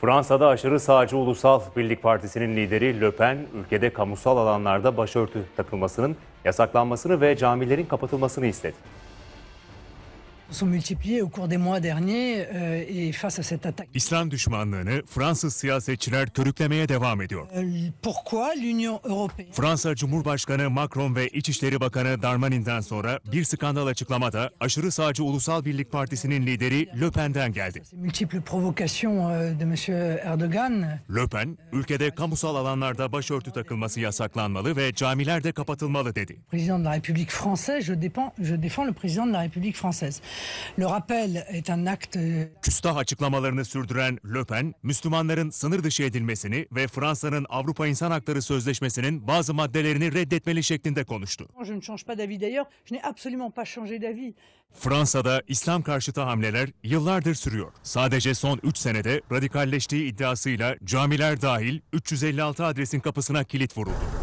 Fransa'da aşırı sağcı Ulusal Birlik Partisi'nin lideri Le Pen, ülkede kamusal alanlarda başörtü takılmasının yasaklanmasını ve camilerin kapatılmasını istedi. Euh, İslam düşmanlığını Fransız siyasetçiler törüklemeye devam ediyor. Euh, Fransa Cumhurbaşkanı Macron ve İçişleri Bakanı Darmanin'den sonra bir skandal açıklama aşırı sağcı Ulusal Birlik Partisi'nin lideri Le Pen'den geldi. Euh, le Pen, ülkede kamusal alanlarda başörtü takılması yasaklanmalı ve camiler de kapatılmalı dedi. Président de la République française, je défends, je défends le président de la République française. Euh, Küstah açıklamalarını sürdüren Le Pen, Müslümanların sınır dışı edilmesini ve Fransa'nın Avrupa İnsan Hakları Sözleşmesi'nin bazı maddelerini reddetmeli şeklinde konuştu. Fransa'da İslam karşıtı hamleler yıllardır sürüyor. Sadece son 3 senede radikalleştiği iddiasıyla camiler dahil 356 adresin kapısına kilit vuruldu.